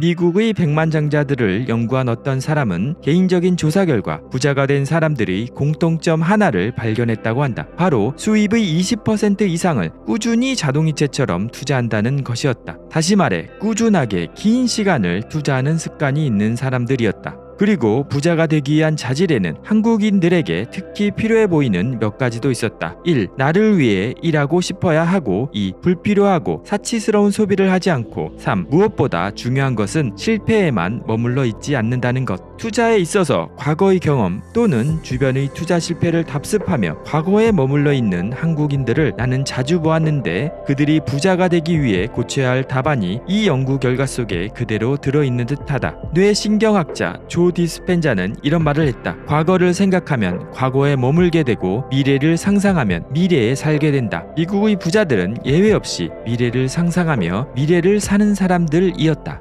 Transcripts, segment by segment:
미국의 백만장자들을 연구한 어떤 사람은 개인적인 조사 결과 부자가 된 사람들의 공통점 하나를 발견했다고 한다. 바로 수입의 20% 이상을 꾸준히 자동이체처럼 투자한다는 것이었다. 다시 말해 꾸준하게 긴 시간을 투자하는 습관이 있는 사람들이었다. 그리고 부자가 되기 위한 자질에는 한국인들에게 특히 필요해 보이는 몇 가지도 있었다. 1. 나를 위해 일하고 싶어야 하고 2. 불필요하고 사치스러운 소비를 하지 않고 3. 무엇보다 중요한 것은 실패에만 머물러 있지 않는다는 것. 투자에 있어서 과거의 경험 또는 주변의 투자 실패를 답습하며 과거에 머물러 있는 한국인들을 나는 자주 보았는데 그들이 부자가 되기 위해 고쳐야 할 답안이 이 연구 결과 속에 그대로 들어있는 듯하다. 뇌신경학자 조디 스펜자는 이런 말을 했다. 과거를 생각하면 과거에 머물게 되고 미래를 상상하면 미래에 살게 된다. 미국의 부자들은 예외 없이 미래를 상상하며 미래를 사는 사람들이었다.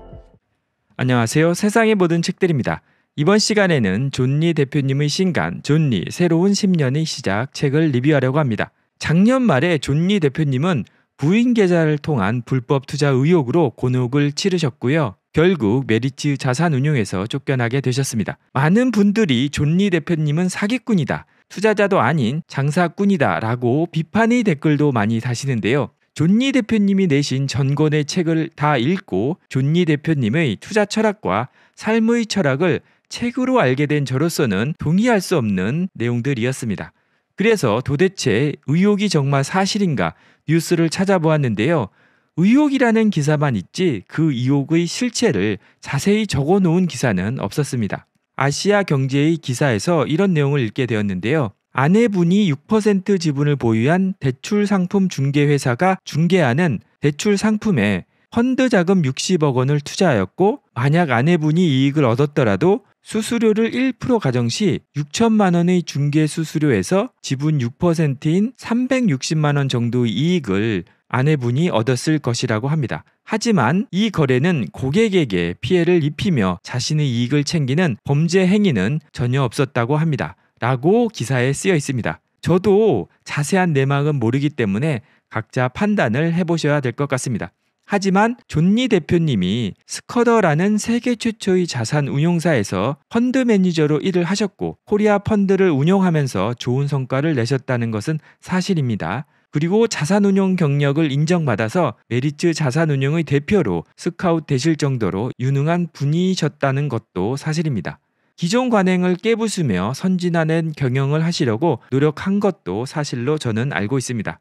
안녕하세요. 세상의 모든 책들입니다. 이번 시간에는 존리 대표님의 신간 존리 새로운 10년의 시작 책을 리뷰하려고 합니다. 작년 말에 존리 대표님은 부인 계좌를 통한 불법 투자 의혹으로 곤혹을 치르셨고요. 결국 메리츠 자산운용에서 쫓겨나게 되셨습니다. 많은 분들이 존리 대표님은 사기꾼이다. 투자자도 아닌 장사꾼이다 라고 비판의 댓글도 많이 다시는데요. 존니 대표님이 내신 전권의 책을 다 읽고 존니 대표님의 투자 철학과 삶의 철학을 책으로 알게 된 저로서는 동의할 수 없는 내용들이었습니다. 그래서 도대체 의혹이 정말 사실인가 뉴스를 찾아보았는데요. 의혹이라는 기사만 있지 그 의혹의 실체를 자세히 적어 놓은 기사는 없었습니다. 아시아 경제의 기사에서 이런 내용을 읽게 되었는데요. 아내분이 6% 지분을 보유한 대출 상품 중개회사가 중개하는 대출 상품에 펀드 자금 60억 원을 투자하였고 만약 아내분이 이익을 얻었더라도 수수료를 1% 가정 시 6천만 원의 중개 수수료에서 지분 6%인 360만 원 정도의 이익을 아내분이 얻었을 것이라고 합니다. 하지만 이 거래는 고객에게 피해를 입히며 자신의 이익을 챙기는 범죄 행위는 전혀 없었다고 합니다. 라고 기사에 쓰여 있습니다. 저도 자세한 내막은 모르기 때문에 각자 판단을 해보셔야 될 것 같습니다. 하지만 존니 대표님이 스커더라는 세계 최초의 자산 운용사에서 펀드 매니저로 일을 하셨고 코리아 펀드를 운용하면서 좋은 성과를 내셨다는 것은 사실입니다. 그리고 자산운용 경력을 인정받아서 메리츠 자산운용의 대표로 스카웃 되실 정도로 유능한 분이셨다는 것도 사실입니다. 기존 관행을 깨부수며 선진화된 경영을 하시려고 노력한 것도 사실로 저는 알고 있습니다.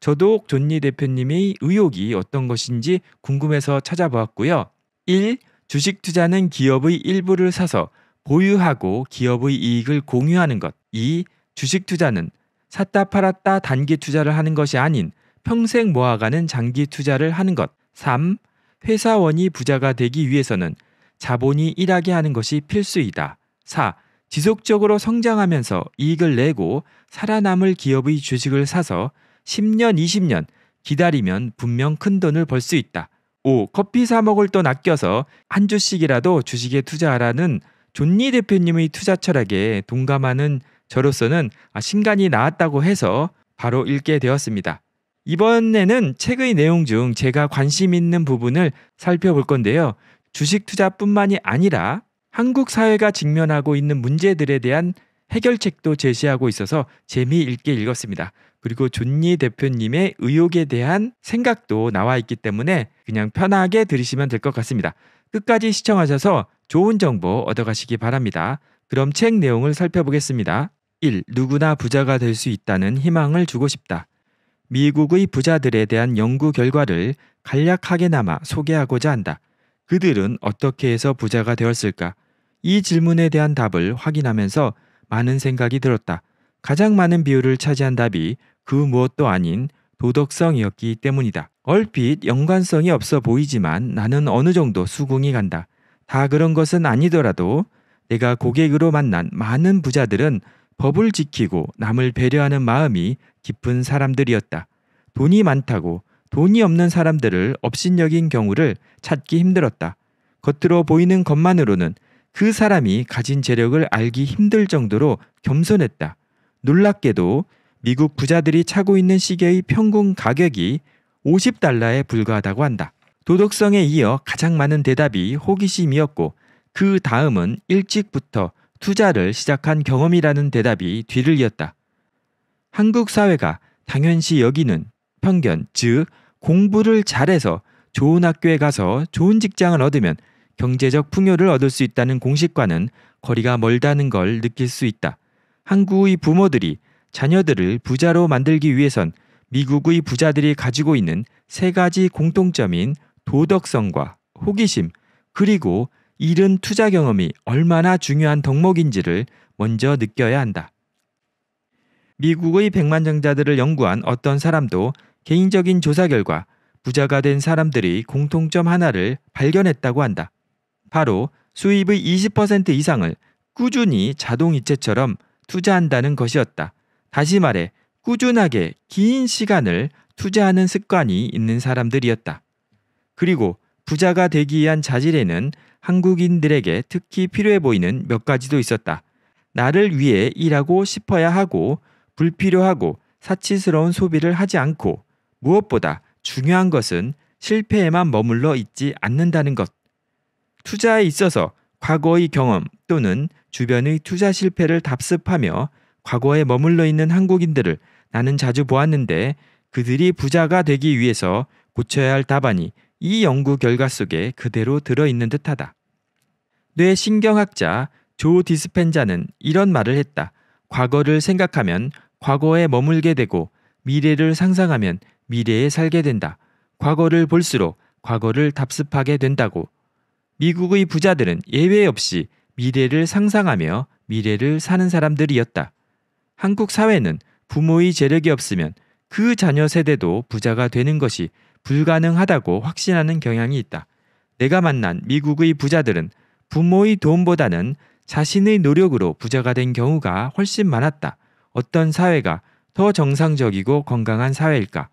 저도 존니 대표님의 의혹이 어떤 것인지 궁금해서 찾아보았고요. 1. 주식 투자는 기업의 일부를 사서 보유하고 기업의 이익을 공유하는 것. 2. 주식 투자는 샀다 팔았다 단기 투자를 하는 것이 아닌 평생 모아가는 장기 투자를 하는 것. 3. 회사원이 부자가 되기 위해서는 자본이 일하게 하는 것이 필수이다. 4. 지속적으로 성장하면서 이익을 내고 살아남을 기업의 주식을 사서 10년, 20년 기다리면 분명 큰 돈을 벌 수 있다. 5. 커피 사 먹을 돈 아껴서 한 주씩이라도 주식에 투자하라는 존니 대표님의 투자 철학에 동감하는 저로서는 아, 신간이 나왔다고 해서 바로 읽게 되었습니다. 이번에는 책의 내용 중 제가 관심 있는 부분을 살펴볼 건데요. 주식 투자뿐만이 아니라 한국 사회가 직면하고 있는 문제들에 대한 해결책도 제시하고 있어서 재미있게 읽었습니다. 그리고 존니 대표님의 의혹에 대한 생각도 나와 있기 때문에 그냥 편하게 들으시면 될 것 같습니다. 끝까지 시청하셔서 좋은 정보 얻어가시기 바랍니다. 그럼 책 내용을 살펴보겠습니다. 1. 누구나 부자가 될 수 있다는 희망을 주고 싶다. 미국의 부자들에 대한 연구 결과를 간략하게나마 소개하고자 한다. 그들은 어떻게 해서 부자가 되었을까? 이 질문에 대한 답을 확인하면서 많은 생각이 들었다. 가장 많은 비율을 차지한 답이 그 무엇도 아닌 도덕성이었기 때문이다. 얼핏 연관성이 없어 보이지만 나는 어느 정도 수긍이 간다. 다 그런 것은 아니더라도 내가 고객으로 만난 많은 부자들은 법을 지키고 남을 배려하는 마음이 깊은 사람들이었다. 돈이 많다고 돈이 없는 사람들을 업신여긴 경우를 찾기 힘들었다. 겉으로 보이는 것만으로는 그 사람이 가진 재력을 알기 힘들 정도로 겸손했다. 놀랍게도 미국 부자들이 차고 있는 시계의 평균 가격이 50달러에 불과하다고 한다. 도덕성에 이어 가장 많은 대답이 호기심이었고 그 다음은 일찍부터 투자를 시작한 경험이라는 대답이 뒤를 이었다. 한국 사회가 당연시 여기는 편견, 즉 공부를 잘해서 좋은 학교에 가서 좋은 직장을 얻으면 경제적 풍요를 얻을 수 있다는 공식과는 거리가 멀다는 걸 느낄 수 있다. 한국의 부모들이 자녀들을 부자로 만들기 위해선 미국의 부자들이 가지고 있는 세 가지 공통점인 도덕성과 호기심, 그리고 이른 투자 경험이 얼마나 중요한 덕목인지를 먼저 느껴야 한다. 미국의 백만장자들을 연구한 어떤 사람도 개인적인 조사 결과 부자가 된 사람들이 공통점 하나를 발견했다고 한다. 바로 수입의 20% 이상을 꾸준히 자동이체처럼 투자한다는 것이었다. 다시 말해, 꾸준하게 긴 시간을 투자하는 습관이 있는 사람들이었다. 그리고 부자가 되기 위한 자질에는 한국인들에게 특히 필요해 보이는 몇 가지도 있었다. 나를 위해 일하고 싶어야 하고 불필요하고 사치스러운 소비를 하지 않고 무엇보다 중요한 것은 실패에만 머물러 있지 않는다는 것. 투자에 있어서 과거의 경험 또는 주변의 투자 실패를 답습하며 과거에 머물러 있는 한국인들을 나는 자주 보았는데 그들이 부자가 되기 위해서 고쳐야 할 답안이 이 연구 결과 속에 그대로 들어있는 듯하다. 뇌신경학자 조 디스펜자는 이런 말을 했다. 과거를 생각하면 과거에 머물게 되고 미래를 상상하면 미래에 살게 된다. 과거를 볼수록 과거를 답습하게 된다고. 미국의 부자들은 예외 없이 미래를 상상하며 미래를 사는 사람들이었다. 한국 사회는 부모의 재력이 없으면 그 자녀 세대도 부자가 되는 것이 불가능하다고 확신하는 경향이 있다. 내가 만난 미국의 부자들은 부모의 도움보다는 자신의 노력으로 부자가 된 경우가 훨씬 많았다. 어떤 사회가 더 정상적이고 건강한 사회일까?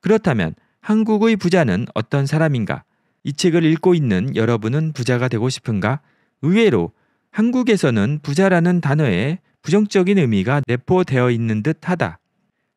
그렇다면 한국의 부자는 어떤 사람인가? 이 책을 읽고 있는 여러분은 부자가 되고 싶은가? 의외로 한국에서는 부자라는 단어에 부정적인 의미가 내포되어 있는 듯 하다.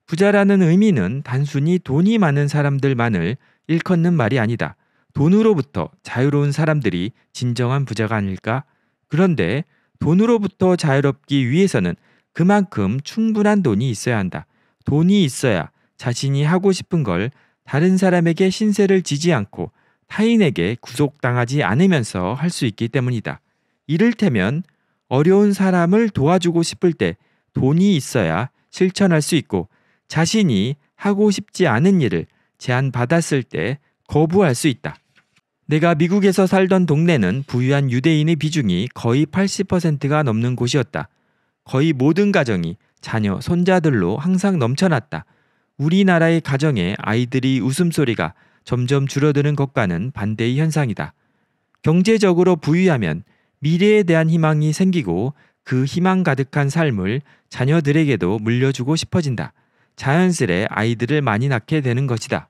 부자라는 의미는 단순히 돈이 많은 사람들만을 일컫는 말이 아니다. 돈으로부터 자유로운 사람들이 진정한 부자가 아닐까? 그런데 돈으로부터 자유롭기 위해서는 그만큼 충분한 돈이 있어야 한다. 돈이 있어야 자신이 하고 싶은 걸 다른 사람에게 신세를 지지 않고 타인에게 구속당하지 않으면서 할 수 있기 때문이다. 이를테면 어려운 사람을 도와주고 싶을 때 돈이 있어야 실천할 수 있고 자신이 하고 싶지 않은 일을 제안받았을 때 거부할 수 있다. 내가 미국에서 살던 동네는 부유한 유대인의 비중이 거의 80%가 넘는 곳이었다. 거의 모든 가정이 자녀, 손자들로 항상 넘쳐났다. 우리나라의 가정에 아이들이 웃음소리가 점점 줄어드는 것과는 반대의 현상이다. 경제적으로 부유하면 미래에 대한 희망이 생기고 그 희망 가득한 삶을 자녀들에게도 물려주고 싶어진다. 자연스레 아이들을 많이 낳게 되는 것이다.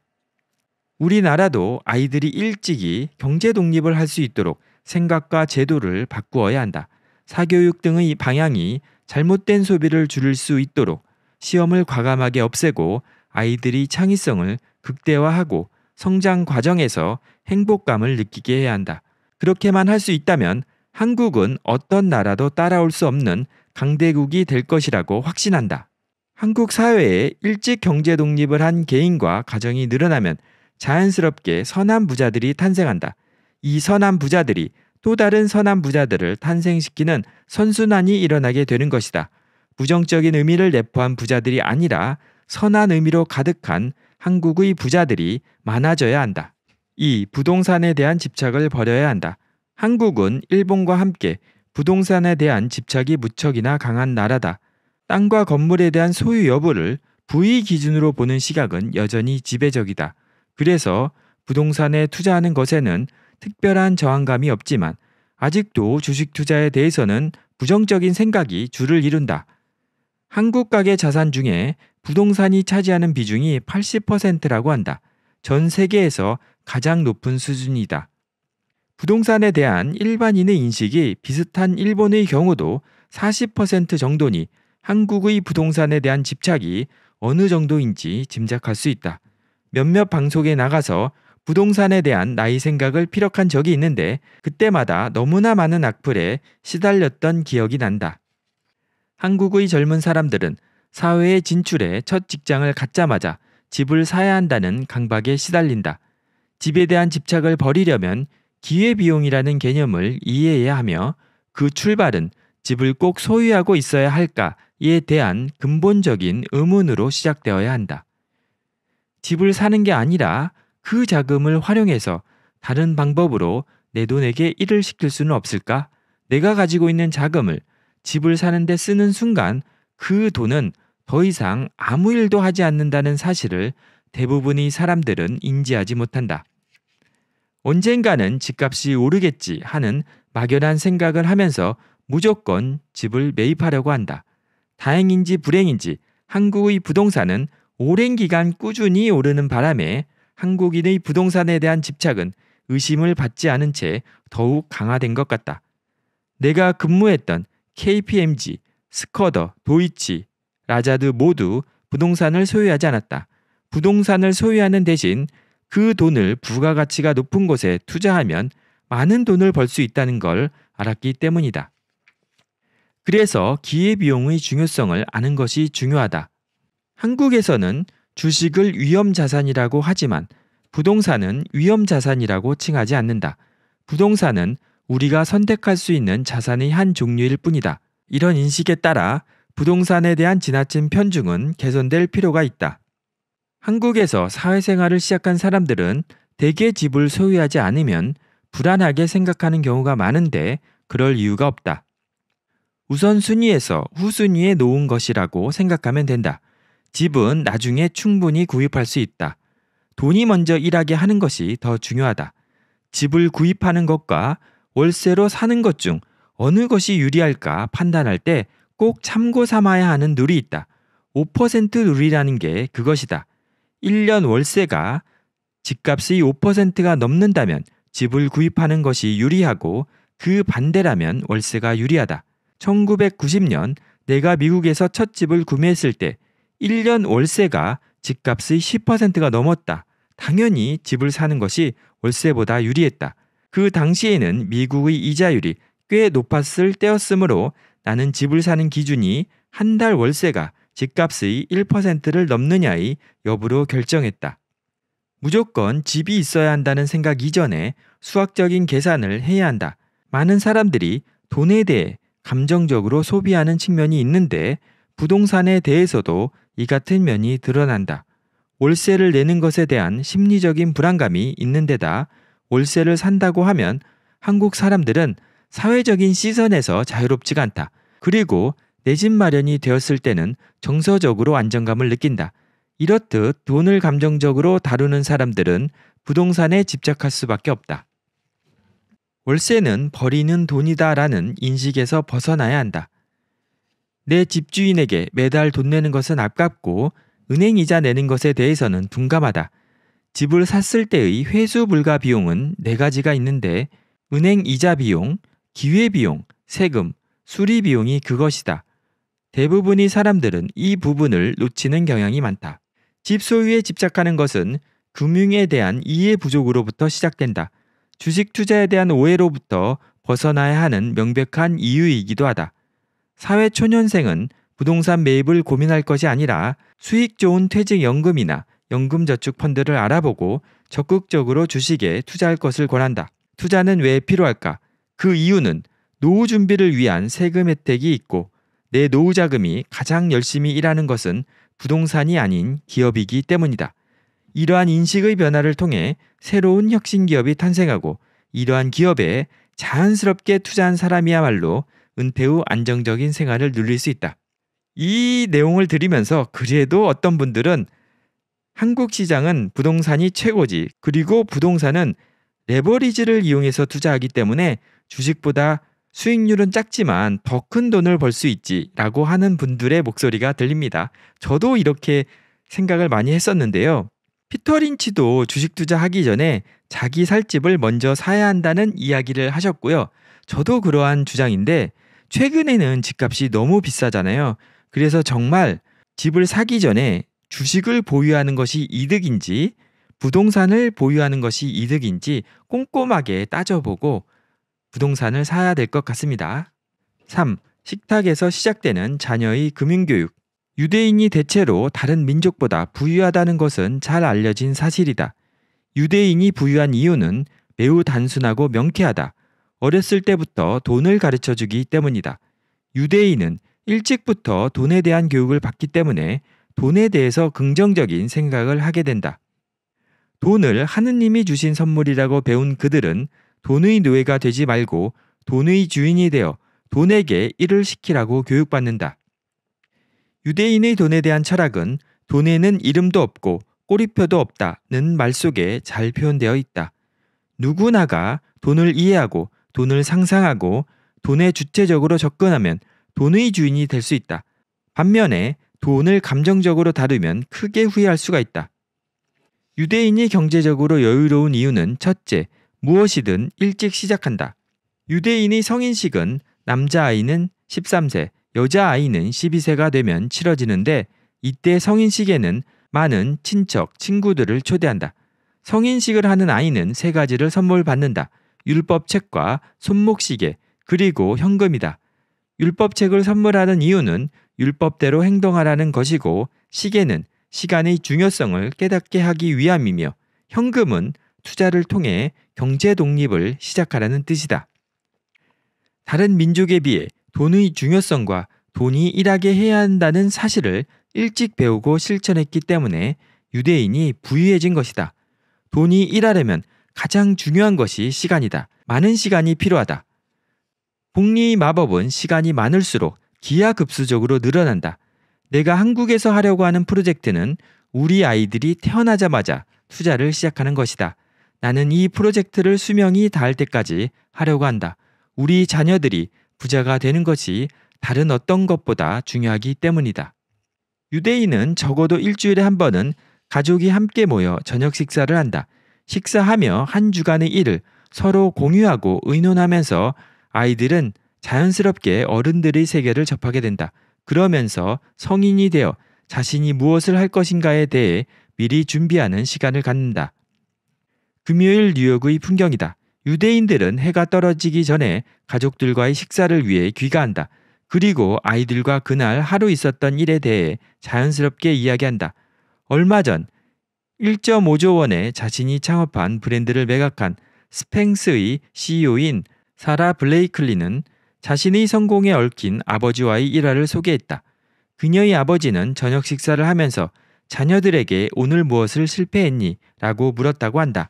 우리나라도 아이들이 일찍이 경제 독립을 할 수 있도록 생각과 제도를 바꾸어야 한다. 사교육 등의 방향이 잘못된 소비를 줄일 수 있도록 시험을 과감하게 없애고 아이들이 창의성을 극대화하고 성장 과정에서 행복감을 느끼게 해야 한다. 그렇게만 할 수 있다면 한국은 어떤 나라도 따라올 수 없는 강대국이 될 것이라고 확신한다. 한국 사회에 일찍 경제 독립을 한 개인과 가정이 늘어나면 자연스럽게 선한 부자들이 탄생한다. 이 선한 부자들이 또 다른 선한 부자들을 탄생시키는 선순환이 일어나게 되는 것이다. 부정적인 의미를 내포한 부자들이 아니라 선한 의미로 가득한 한국의 부자들이 많아져야 한다. 이 부동산에 대한 집착을 버려야 한다. 한국은 일본과 함께 부동산에 대한 집착이 무척이나 강한 나라다. 땅과 건물에 대한 소유 여부를 부의 기준으로 보는 시각은 여전히 지배적이다. 그래서 부동산에 투자하는 것에는 특별한 저항감이 없지만 아직도 주식 투자에 대해서는 부정적인 생각이 주를 이룬다. 한국 가계 자산 중에 부동산이 차지하는 비중이 80%라고 한다. 전 세계에서 가장 높은 수준이다. 부동산에 대한 일반인의 인식이 비슷한 일본의 경우도 40% 정도니 한국의 부동산에 대한 집착이 어느 정도인지 짐작할 수 있다. 몇몇 방송에 나가서 부동산에 대한 나의 생각을 피력한 적이 있는데 그때마다 너무나 많은 악플에 시달렸던 기억이 난다. 한국의 젊은 사람들은 사회에 진출해 첫 직장을 갖자마자 집을 사야 한다는 강박에 시달린다. 집에 대한 집착을 버리려면 기회비용이라는 개념을 이해해야 하며 그 출발은 집을 꼭 소유하고 있어야 할까 이에 대한 근본적인 의문으로 시작되어야 한다. 집을 사는 게 아니라 그 자금을 활용해서 다른 방법으로 내 돈에게 일을 시킬 수는 없을까? 내가 가지고 있는 자금을 집을 사는데 쓰는 순간 그 돈은 더 이상 아무 일도 하지 않는다는 사실을 대부분의 사람들은 인지하지 못한다. 언젠가는 집값이 오르겠지 하는 막연한 생각을 하면서 무조건 집을 매입하려고 한다. 다행인지 불행인지 한국의 부동산은 오랜 기간 꾸준히 오르는 바람에 한국인의 부동산에 대한 집착은 의심을 받지 않은 채 더욱 강화된 것 같다. 내가 근무했던 KPMG, 스커더, 도이치, 라자드 모두 부동산을 소유하지 않았다. 부동산을 소유하는 대신 그 돈을 부가가치가 높은 곳에 투자하면 많은 돈을 벌 수 있다는 걸 알았기 때문이다. 그래서 기회비용의 중요성을 아는 것이 중요하다. 한국에서는 주식을 위험자산이라고 하지만 부동산은 위험자산이라고 칭하지 않는다. 부동산은 우리가 선택할 수 있는 자산의 한 종류일 뿐이다. 이런 인식에 따라 부동산에 대한 지나친 편중은 개선될 필요가 있다. 한국에서 사회생활을 시작한 사람들은 대개 집을 소유하지 않으면 불안하게 생각하는 경우가 많은데 그럴 이유가 없다. 우선순위에서 후순위에 놓은 것이라고 생각하면 된다. 집은 나중에 충분히 구입할 수 있다. 돈이 먼저 일하게 하는 것이 더 중요하다. 집을 구입하는 것과 월세로 사는 것 중 어느 것이 유리할까 판단할 때 꼭 참고 삼아야 하는 룰이 있다. 5% 룰이라는 게 그것이다. 1년 월세가 집값이 5%가 넘는다면 집을 구입하는 것이 유리하고 그 반대라면 월세가 유리하다. 1990년 내가 미국에서 첫 집을 구매했을 때 1년 월세가 집값의 10%가 넘었다. 당연히 집을 사는 것이 월세보다 유리했다. 그 당시에는 미국의 이자율이 꽤 높았을 때였으므로 나는 집을 사는 기준이 한 달 월세가 집값의 1%를 넘느냐의 여부로 결정했다. 무조건 집이 있어야 한다는 생각 이전에 수학적인 계산을 해야 한다. 많은 사람들이 돈에 대해 감정적으로 소비하는 측면이 있는데 부동산에 대해서도 이 같은 면이 드러난다. 월세를 내는 것에 대한 심리적인 불안감이 있는데다 월세를 산다고 하면 한국 사람들은 사회적인 시선에서 자유롭지가 않다. 그리고 내 집 마련이 되었을 때는 정서적으로 안정감을 느낀다. 이렇듯 돈을 감정적으로 다루는 사람들은 부동산에 집착할 수밖에 없다. 월세는 버리는 돈이다라는 인식에서 벗어나야 한다. 내 집주인에게 매달 돈 내는 것은 아깝고 은행 이자 내는 것에 대해서는 둔감하다 집을 샀을 때의 회수 불가 비용은 네 가지가 있는데 은행 이자 비용, 기회 비용, 세금, 수리 비용이 그것이다. 대부분의 사람들은 이 부분을 놓치는 경향이 많다. 집 소유에 집착하는 것은 금융에 대한 이해 부족으로부터 시작된다. 주식 투자에 대한 오해로부터 벗어나야 하는 명백한 이유이기도 하다. 사회 초년생은 부동산 매입을 고민할 것이 아니라 수익 좋은 퇴직연금이나 연금저축 펀드를 알아보고 적극적으로 주식에 투자할 것을 권한다. 투자는 왜 필요할까? 그 이유는 노후 준비를 위한 세금 혜택이 있고 내 노후 자금이 가장 열심히 일하는 것은 부동산이 아닌 기업이기 때문이다. 이러한 인식의 변화를 통해 새로운 혁신 기업이 탄생하고 이러한 기업에 자연스럽게 투자한 사람이야말로 은퇴 후 안정적인 생활을 누릴 수 있다. 이 내용을 들으면서 그래도 어떤 분들은 한국 시장은 부동산이 최고지. 그리고 부동산은 레버리지를 이용해서 투자하기 때문에 주식보다 수익률은 작지만 더 큰 돈을 벌 수 있지라고 하는 분들의 목소리가 들립니다. 저도 이렇게 생각을 많이 했었는데요. 피터 린치도 주식 투자하기 전에 자기 살 집을 먼저 사야 한다는 이야기를 하셨고요. 저도 그러한 주장인데 최근에는 집값이 너무 비싸잖아요. 그래서 정말 집을 사기 전에 주식을 보유하는 것이 이득인지 부동산을 보유하는 것이 이득인지 꼼꼼하게 따져보고 부동산을 사야 될 것 같습니다. 3. 식탁에서 시작되는 자녀의 금융교육. 유대인이 대체로 다른 민족보다 부유하다는 것은 잘 알려진 사실이다. 유대인이 부유한 이유는 매우 단순하고 명쾌하다. 어렸을 때부터 돈을 가르쳐 주기 때문이다. 유대인은 일찍부터 돈에 대한 교육을 받기 때문에 돈에 대해서 긍정적인 생각을 하게 된다. 돈을 하느님이 주신 선물이라고 배운 그들은 돈의 노예가 되지 말고 돈의 주인이 되어 돈에게 일을 시키라고 교육받는다. 유대인의 돈에 대한 철학은 돈에는 이름도 없고 꼬리표도 없다는 말 속에 잘 표현되어 있다. 누구나가 돈을 이해하고 돈을 상상하고 돈에 주체적으로 접근하면 돈의 주인이 될 수 있다. 반면에 돈을 감정적으로 다루면 크게 후회할 수가 있다. 유대인이 경제적으로 여유로운 이유는 첫째, 무엇이든 일찍 시작한다. 유대인의 성인식은 남자아이는 13세, 여자아이는 12세가 되면 치러지는데 이때 성인식에는 많은 친척, 친구들을 초대한다. 성인식을 하는 아이는 세 가지를 선물 받는다. 율법책과 손목시계, 그리고 현금이다. 율법책을 선물하는 이유는 율법대로 행동하라는 것이고 시계는 시간의 중요성을 깨닫게 하기 위함이며 현금은 투자를 통해 경제 독립을 시작하라는 뜻이다. 다른 민족에 비해 돈의 중요성과 돈이 일하게 해야 한다는 사실을 일찍 배우고 실천했기 때문에 유대인이 부유해진 것이다. 돈이 일하려면 가장 중요한 것이 시간이다. 많은 시간이 필요하다. 복리의 마법은 시간이 많을수록 기하급수적으로 늘어난다. 내가 한국에서 하려고 하는 프로젝트는 우리 아이들이 태어나자마자 투자를 시작하는 것이다. 나는 이 프로젝트를 수명이 닿을 때까지 하려고 한다. 우리 자녀들이 부자가 되는 것이 다른 어떤 것보다 중요하기 때문이다. 유대인은 적어도 일주일에 한 번은 가족이 함께 모여 저녁 식사를 한다. 식사하며 한 주간의 일을 서로 공유하고 의논하면서 아이들은 자연스럽게 어른들의 세계를 접하게 된다. 그러면서 성인이 되어 자신이 무엇을 할 것인가에 대해 미리 준비하는 시간을 갖는다. 금요일 뉴욕의 풍경이다. 유대인들은 해가 떨어지기 전에 가족들과의 식사를 위해 귀가한다. 그리고 아이들과 그날 하루 있었던 일에 대해 자연스럽게 이야기한다. 얼마 전 1.5조 원에 자신이 창업한 브랜드를 매각한 스팽스의 CEO인 사라 블레이클리는 자신의 성공에 얽힌 아버지와의 일화를 소개했다. 그녀의 아버지는 저녁 식사를 하면서 자녀들에게 오늘 무엇을 실패했니? 라고 물었다고 한다.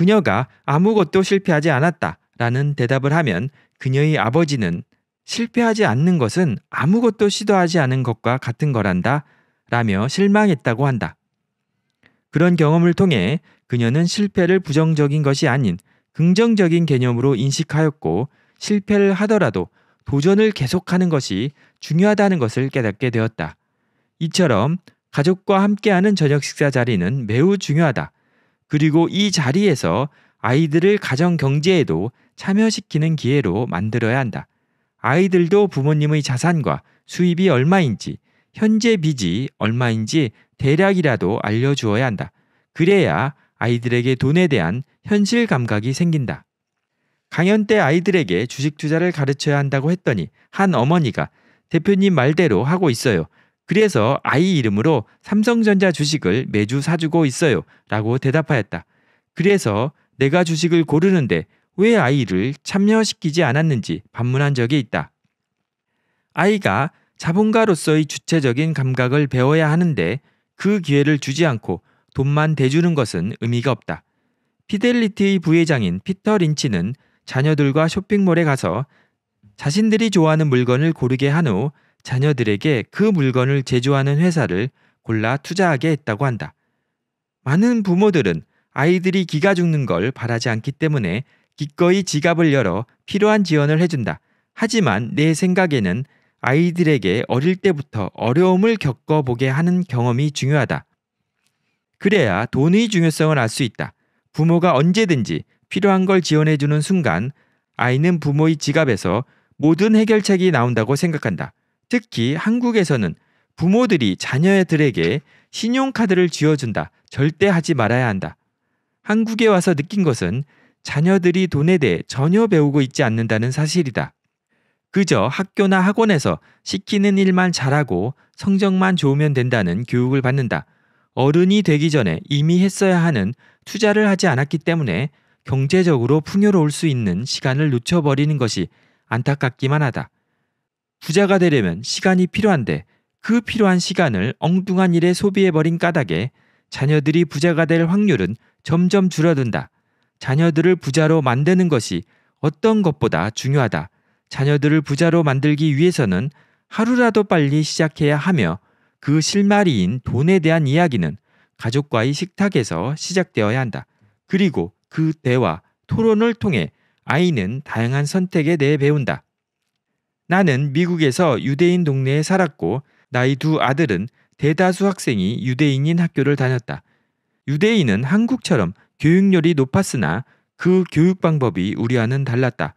그녀가 아무것도 실패하지 않았다 라는 대답을 하면 그녀의 아버지는 실패하지 않는 것은 아무것도 시도하지 않은 것과 같은 거란다 라며 실망했다고 한다. 그런 경험을 통해 그녀는 실패를 부정적인 것이 아닌 긍정적인 개념으로 인식하였고 실패를 하더라도 도전을 계속하는 것이 중요하다는 것을 깨닫게 되었다. 이처럼 가족과 함께하는 저녁 식사 자리는 매우 중요하다. 그리고 이 자리에서 아이들을 가정 경제에도 참여시키는 기회로 만들어야 한다. 아이들도 부모님의 자산과 수입이 얼마인지, 현재 빚이 얼마인지 대략이라도 알려주어야 한다. 그래야 아이들에게 돈에 대한 현실 감각이 생긴다. 강연 때 아이들에게 주식 투자를 가르쳐야 한다고 했더니 한 어머니가 대표님 말대로 하고 있어요. 그래서 아이 이름으로 삼성전자 주식을 매주 사주고 있어요. 라고 대답하였다. 그래서 내가 주식을 고르는데 왜 아이를 참여시키지 않았는지 반문한 적이 있다. 아이가 자본가로서의 주체적인 감각을 배워야 하는데 그 기회를 주지 않고 돈만 대주는 것은 의미가 없다. 피델리티의 부회장인 피터 린치는 자녀들과 쇼핑몰에 가서 자신들이 좋아하는 물건을 고르게 한후 자녀들에게 그 물건을 제조하는 회사를 골라 투자하게 했다고 한다. 많은 부모들은 아이들이 기가 죽는 걸 바라지 않기 때문에 기꺼이 지갑을 열어 필요한 지원을 해준다. 하지만 내 생각에는 아이들에게 어릴 때부터 어려움을 겪어보게 하는 경험이 중요하다. 그래야 돈의 중요성을 알 수 있다. 부모가 언제든지 필요한 걸 지원해주는 순간 아이는 부모의 지갑에서 모든 해결책이 나온다고 생각한다. 특히 한국에서는 부모들이 자녀들에게 신용카드를 쥐어준다. 절대 하지 말아야 한다. 한국에 와서 느낀 것은 자녀들이 돈에 대해 전혀 배우고 있지 않는다는 사실이다. 그저 학교나 학원에서 시키는 일만 잘하고 성적만 좋으면 된다는 교육을 받는다. 어른이 되기 전에 이미 했어야 하는 투자를 하지 않았기 때문에 경제적으로 풍요로울 수 있는 시간을 놓쳐버리는 것이 안타깝기만 하다. 부자가 되려면 시간이 필요한데 그 필요한 시간을 엉뚱한 일에 소비해버린 까닭에 자녀들이 부자가 될 확률은 점점 줄어든다. 자녀들을 부자로 만드는 것이 어떤 것보다 중요하다. 자녀들을 부자로 만들기 위해서는 하루라도 빨리 시작해야 하며 그 실마리인 돈에 대한 이야기는 가족과의 식탁에서 시작되어야 한다. 그리고 그 대화, 토론을 통해 아이는 다양한 선택에 대해 배운다. 나는 미국에서 유대인 동네에 살았고 나이두 아들은 대다수 학생이 유대인인 학교를 다녔다. 유대인은 한국처럼 교육열이 높았으나 그 교육 방법이 우리와는 달랐다.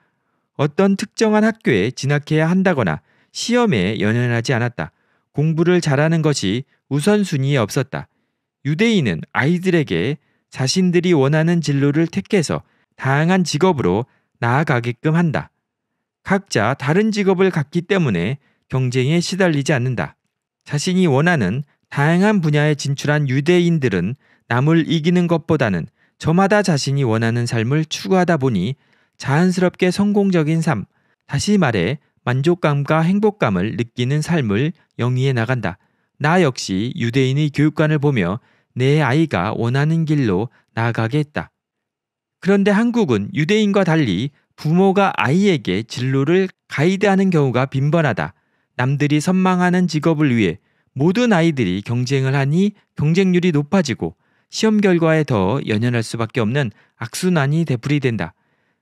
어떤 특정한 학교에 진학해야 한다거나 시험에 연연하지 않았다. 공부를 잘하는 것이 우선순위에 없었다. 유대인은 아이들에게 자신들이 원하는 진로를 택해서 다양한 직업으로 나아가게끔 한다. 각자 다른 직업을 갖기 때문에 경쟁에 시달리지 않는다. 자신이 원하는 다양한 분야에 진출한 유대인들은 남을 이기는 것보다는 저마다 자신이 원하는 삶을 추구하다 보니 자연스럽게 성공적인 삶, 다시 말해 만족감과 행복감을 느끼는 삶을 영위해 나간다. 나 역시 유대인의 교육관을 보며 내 아이가 원하는 길로 나아가게 했다. 그런데 한국은 유대인과 달리 부모가 아이에게 진로를 가이드하는 경우가 빈번하다. 남들이 선망하는 직업을 위해 모든 아이들이 경쟁을 하니 경쟁률이 높아지고 시험 결과에 더 연연할 수밖에 없는 악순환이 되풀이된다.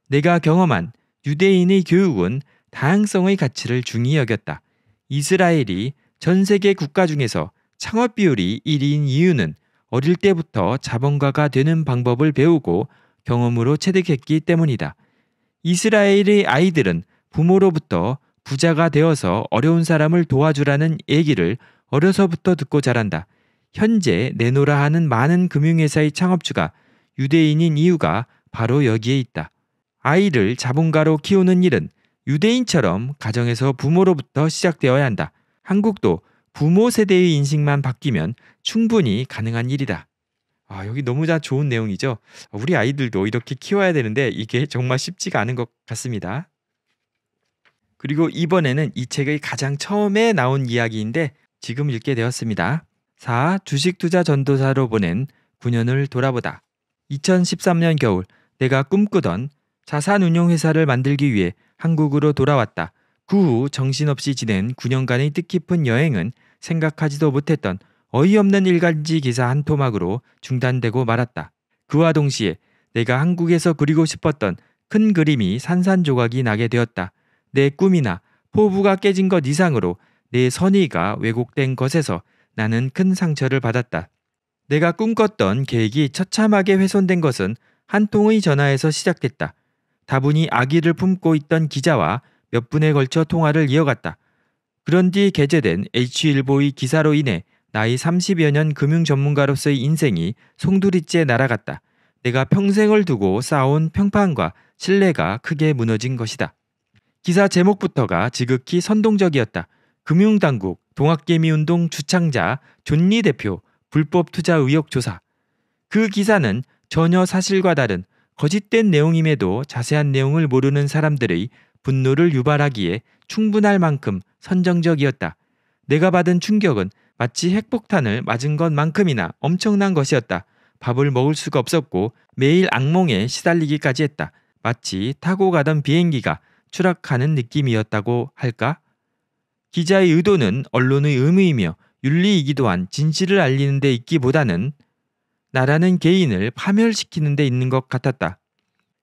내가 경험한 유대인의 교육은 다양성의 가치를 중히 여겼다. 이스라엘이 전 세계 국가 중에서 창업 비율이 1위인 이유는 어릴 때부터 자본가가 되는 방법을 배우고 경험으로 체득했기 때문이다. 이스라엘의 아이들은 부모로부터 부자가 되어서 어려운 사람을 도와주라는 얘기를 어려서부터 듣고 자란다. 현재 내노라 하는 많은 금융회사의 창업주가 유대인인 이유가 바로 여기에 있다. 아이를 자본가로 키우는 일은 유대인처럼 가정에서 부모로부터 시작되어야 한다. 한국도 부모 세대의 인식만 바뀌면 충분히 가능한 일이다. 아, 여기 너무 다 좋은 내용이죠. 우리 아이들도 이렇게 키워야 되는데 이게 정말 쉽지가 않은 것 같습니다. 그리고 이번에는 이 책의 가장 처음에 나온 이야기인데 지금 읽게 되었습니다. 4. 주식 투자 전도사로 보낸 9년을 돌아보다. 2013년 겨울 내가 꿈꾸던 자산 운용 회사를 만들기 위해 한국으로 돌아왔다. 그 후 정신없이 지낸 9년간의 뜻깊은 여행은 생각하지도 못했던 어이없는 일간지 기사 한 토막으로 중단되고 말았다. 그와 동시에 내가 한국에서 그리고 싶었던 큰 그림이 산산조각이 나게 되었다. 내 꿈이나 포부가 깨진 것 이상으로 내 선의가 왜곡된 것에서 나는 큰 상처를 받았다. 내가 꿈꿨던 계획이 처참하게 훼손된 것은 한 통의 전화에서 시작됐다. 다분히 아기를 품고 있던 기자와 몇 분에 걸쳐 통화를 이어갔다. 그런 뒤 게재된 h 1보의 기사로 인해 나이 30여 년 금융 전문가로서의 인생이 송두리째 날아갔다. 내가 평생을 두고 쌓아온 평판과 신뢰가 크게 무너진 것이다. 기사 제목부터가 지극히 선동적이었다. 금융당국, 동학개미운동 주창자, 존리 대표, 불법 투자 의혹 조사. 그 기사는 전혀 사실과 다른 거짓된 내용임에도 자세한 내용을 모르는 사람들의 분노를 유발하기에 충분할 만큼 선정적이었다. 내가 받은 충격은 마치 핵폭탄을 맞은 것만큼이나 엄청난 것이었다. 밥을 먹을 수가 없었고 매일 악몽에 시달리기까지 했다. 마치 타고 가던 비행기가 추락하는 느낌이었다고 할까? 기자의 의도는 언론의 의무이며 윤리이기도 한 진실을 알리는 데 있기보다는 나라는 개인을 파멸시키는 데 있는 것 같았다.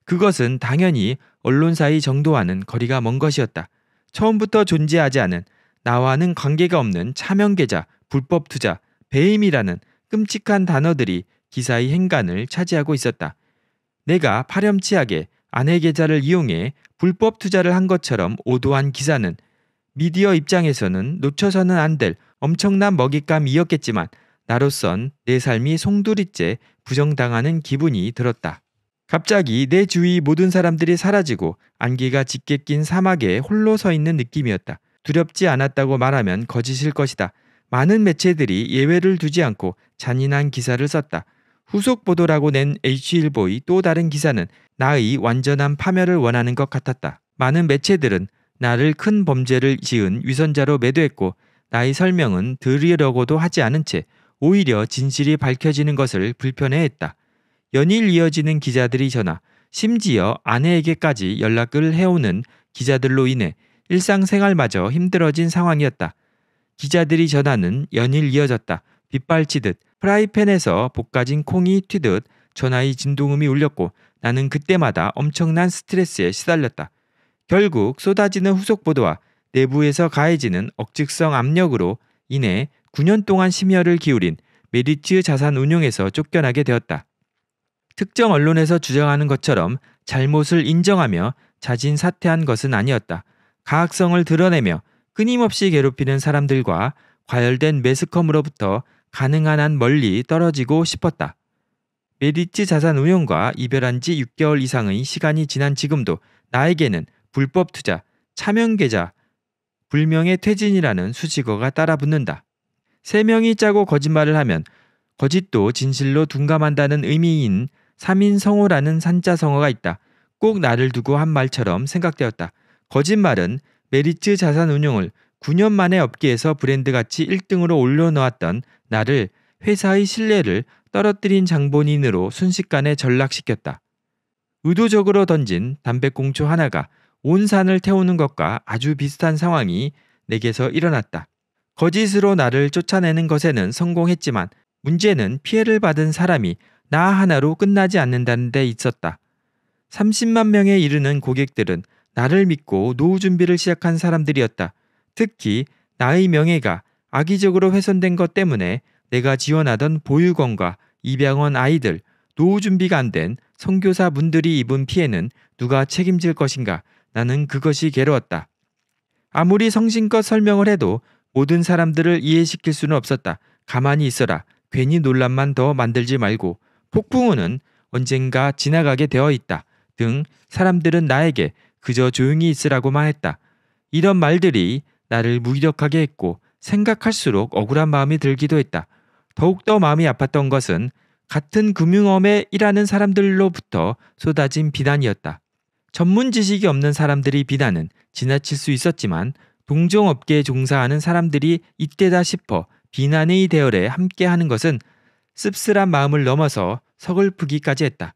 그것은 당연히 언론사의 정도와는 거리가 먼 것이었다. 처음부터 존재하지 않은 나와는 관계가 없는 차명계좌 불법 투자, 배임이라는 끔찍한 단어들이 기사의 행간을 차지하고 있었다. 내가 파렴치하게 아내 계좌를 이용해 불법 투자를 한 것처럼 오도한 기사는 미디어 입장에서는 놓쳐서는 안 될 엄청난 먹잇감이었겠지만 나로선 내 삶이 송두리째 부정당하는 기분이 들었다. 갑자기 내 주위 모든 사람들이 사라지고 안개가 짙게 낀 사막에 홀로 서 있는 느낌이었다. 두렵지 않았다고 말하면 거짓일 것이다. 많은 매체들이 예외를 두지 않고 잔인한 기사를 썼다. 후속 보도라고 낸 H일보의 또 다른 기사는 나의 완전한 파멸을 원하는 것 같았다. 많은 매체들은 나를 큰 범죄를 지은 위선자로 매도했고 나의 설명은 들으려고도 하지 않은 채 오히려 진실이 밝혀지는 것을 불편해했다. 연일 이어지는 기자들이 전화, 심지어 아내에게까지 연락을 해오는 기자들로 인해 일상생활마저 힘들어진 상황이었다. 기자들이 전하는 연일 이어졌다. 빗발치듯 프라이팬에서 볶아진 콩이 튀듯 전화의 진동음이 울렸고 나는 그때마다 엄청난 스트레스에 시달렸다. 결국 쏟아지는 후속 보도와 내부에서 가해지는 억측성 압력으로 이내 9년 동안 심혈을 기울인 메리츠 자산 운용에서 쫓겨나게 되었다. 특정 언론에서 주장하는 것처럼 잘못을 인정하며 자진 사퇴한 것은 아니었다. 가학성을 드러내며 끊임없이 괴롭히는 사람들과 과열된 매스컴으로부터 가능한 한 멀리 떨어지고 싶었다. 메리츠 자산 운용과 이별한 지 6개월 이상의 시간이 지난 지금도 나에게는 불법 투자, 차명 계좌, 불명의 퇴진이라는 수식어가 따라붙는다. 세 명이 짜고 거짓말을 하면 거짓도 진실로 둔감한다는 의미인 3인 성호라는 산자 성어가 있다. 꼭 나를 두고 한 말처럼 생각되었다. 거짓말은 메리츠 자산 운용을 9년 만에 업계에서 브랜드 가치 1등으로 올려놓았던 나를 회사의 신뢰를 떨어뜨린 장본인으로 순식간에 전락시켰다. 의도적으로 던진 담배꽁초 하나가 온 산을 태우는 것과 아주 비슷한 상황이 내게서 일어났다. 거짓으로 나를 쫓아내는 것에는 성공했지만 문제는 피해를 받은 사람이 나 하나로 끝나지 않는다는 데 있었다. 30만 명에 이르는 고객들은 나를 믿고 노후 준비를 시작한 사람들이었다. 특히 나의 명예가 악의적으로 훼손된 것 때문에 내가 지원하던 보육원과 입양원 아이들, 노후 준비가 안 된성교사 분들이 입은 피해는 누가 책임질 것인가? 나는 그것이 괴로웠다. 아무리 성신껏 설명을 해도 모든 사람들을 이해시킬 수는 없었다. 가만히 있어라. 괜히 논란만 더 만들지 말고 폭풍우는 언젠가 지나가게 되어 있다. 등 사람들은 나에게 그저 조용히 있으라고만 했다. 이런 말들이 나를 무기력하게 했고 생각할수록 억울한 마음이 들기도 했다. 더욱더 마음이 아팠던 것은 같은 금융업에 일하는 사람들로부터 쏟아진 비난이었다. 전문 지식이 없는 사람들이 비난은 지나칠 수 있었지만 동종업계에 종사하는 사람들이 이때다 싶어 비난의 대열에 함께하는 것은 씁쓸한 마음을 넘어서 서글프기까지 했다.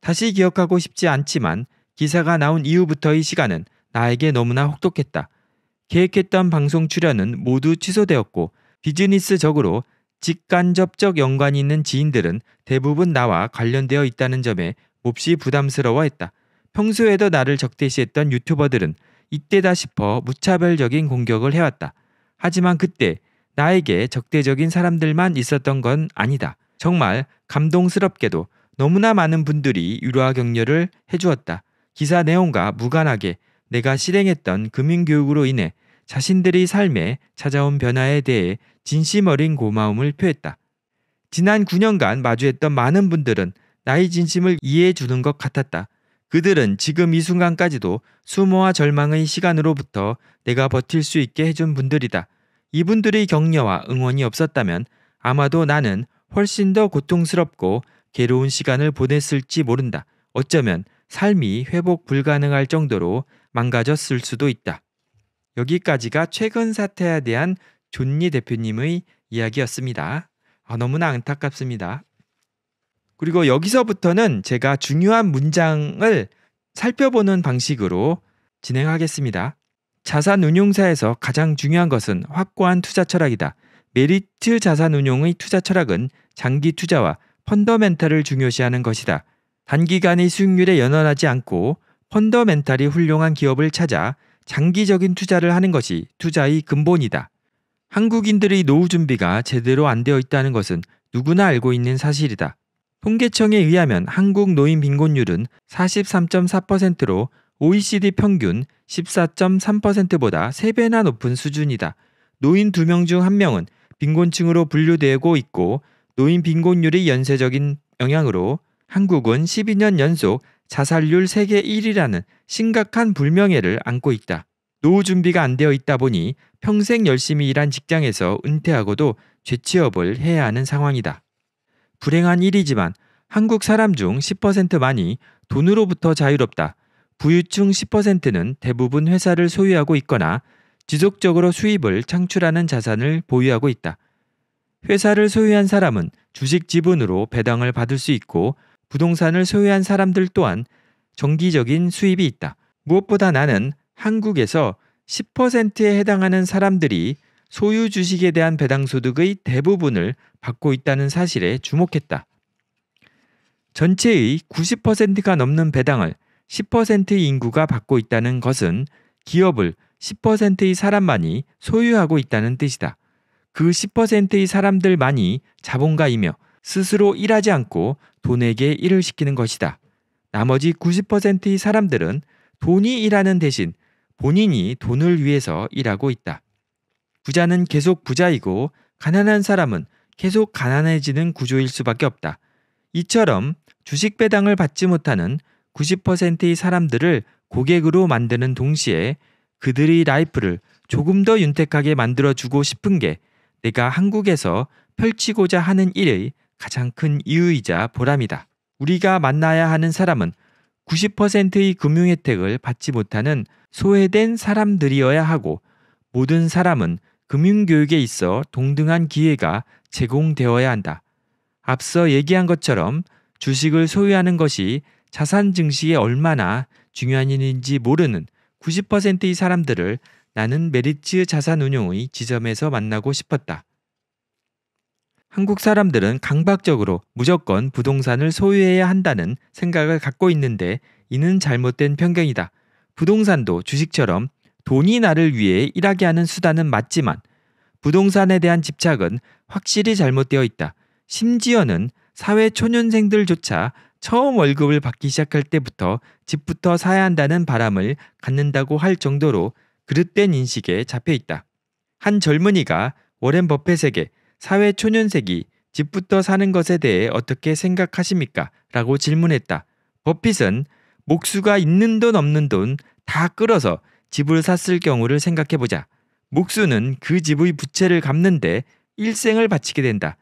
다시 기억하고 싶지 않지만 기사가 나온 이후부터의 시간은 나에게 너무나 혹독했다. 계획했던 방송 출연은 모두 취소되었고 비즈니스적으로 직간접적 연관이 있는 지인들은 대부분 나와 관련되어 있다는 점에 몹시 부담스러워했다. 평소에도 나를 적대시했던 유튜버들은 이때다 싶어 무차별적인 공격을 해왔다. 하지만 그때 나에게 적대적인 사람들만 있었던 건 아니다. 정말 감동스럽게도 너무나 많은 분들이 유로와 격려를 해주었다. 기사 내용과 무관하게 내가 실행했던 금융교육으로 인해 자신들의 삶에 찾아온 변화에 대해 진심 어린 고마움을 표했다. 지난 9년간 마주했던 많은 분들은 나의 진심을 이해해 주는 것 같았다. 그들은 지금 이 순간까지도 수모와 절망의 시간으로부터 내가 버틸 수 있게 해준 분들이다. 이분들의 격려와 응원이 없었다면 아마도 나는 훨씬 더 고통스럽고 괴로운 시간을 보냈을지 모른다. 어쩌면 삶이 회복 불가능할 정도로 망가졌을 수도 있다. 여기까지가 최근 사태에 대한 존니 대표님의 이야기였습니다. 아, 너무나 안타깝습니다. 그리고 여기서부터는 제가 중요한 문장을 살펴보는 방식으로 진행하겠습니다. 자산운용사에서 가장 중요한 것은 확고한 투자 철학이다. 메리트 자산운용의 투자 철학은 장기 투자와 펀더멘탈을 중요시하는 것이다. 단기간의 수익률에 연연하지 않고 펀더멘탈이 훌륭한 기업을 찾아 장기적인 투자를 하는 것이 투자의 근본이다. 한국인들의 노후 준비가 제대로 안 되어 있다는 것은 누구나 알고 있는 사실이다. 통계청에 의하면 한국 노인 빈곤율은 43.4%로 OECD 평균 14.3%보다 3배나 높은 수준이다. 노인 2명 중 1명은 빈곤층으로 분류되고 있고 노인 빈곤율이 연쇄적인 영향으로 한국은 12년 연속 자살률 세계 1위라는 심각한 불명예를 안고 있다. 노후 준비가 안 되어 있다 보니 평생 열심히 일한 직장에서 은퇴하고도 재취업을 해야 하는 상황이다. 불행한 일이지만 한국 사람 중 10%만이 돈으로부터 자유롭다. 부유층 10%는 대부분 회사를 소유하고 있거나 지속적으로 수입을 창출하는 자산을 보유하고 있다. 회사를 소유한 사람은 주식 지분으로 배당을 받을 수 있고 부동산을 소유한 사람들 또한 정기적인 수입이 있다. 무엇보다 나는 한국에서 10%에 해당하는 사람들이 소유 주식에 대한 배당소득의 대부분을 받고 있다는 사실에 주목했다. 전체의 90%가 넘는 배당을 1 0 인구가 받고 있다는 것은 기업을 10%의 사람만이 소유하고 있다는 뜻이다. 그 10%의 사람들만이 자본가이며 스스로 일하지 않고 돈에게 일을 시키는 것이다. 나머지 90%의 사람들은 돈이 일하는 대신 본인이 돈을 위해서 일하고 있다. 부자는 계속 부자이고 가난한 사람은 계속 가난해지는 구조일 수밖에 없다. 이처럼 주식 배당을 받지 못하는 90%의 사람들을 고객으로 만드는 동시에 그들의 라이프를 조금 더 윤택하게 만들어주고 싶은 게 내가 한국에서 펼치고자 하는 일의 가장 큰 이유이자 보람이다. 우리가 만나야 하는 사람은 90%의 금융 혜택을 받지 못하는 소외된 사람들이어야 하고 모든 사람은 금융 교육에 있어 동등한 기회가 제공되어야 한다. 앞서 얘기한 것처럼 주식을 소유하는 것이 자산 증시에 얼마나 중요한 일인지 모르는 90%의 사람들을 나는 메리츠 자산 운용의 지점에서 만나고 싶었다. 한국 사람들은 강박적으로 무조건 부동산을 소유해야 한다는 생각을 갖고 있는데 이는 잘못된 편견이다. 부동산도 주식처럼 돈이 나를 위해 일하게 하는 수단은 맞지만 부동산에 대한 집착은 확실히 잘못되어 있다. 심지어는 사회 초년생들조차 처음 월급을 받기 시작할 때부터 집부터 사야 한다는 바람을 갖는다고 할 정도로 그릇된 인식에 잡혀 있다. 한 젊은이가 워렌 버펫에게 사회 초년생이 집부터 사는 것에 대해 어떻게 생각하십니까? 라고 질문했다. 버핏은 목수가 있는 돈 없는 돈 다 끌어서 집을 샀을 경우를 생각해보자. 목수는 그 집의 부채를 갚는데 일생을 바치게 된다.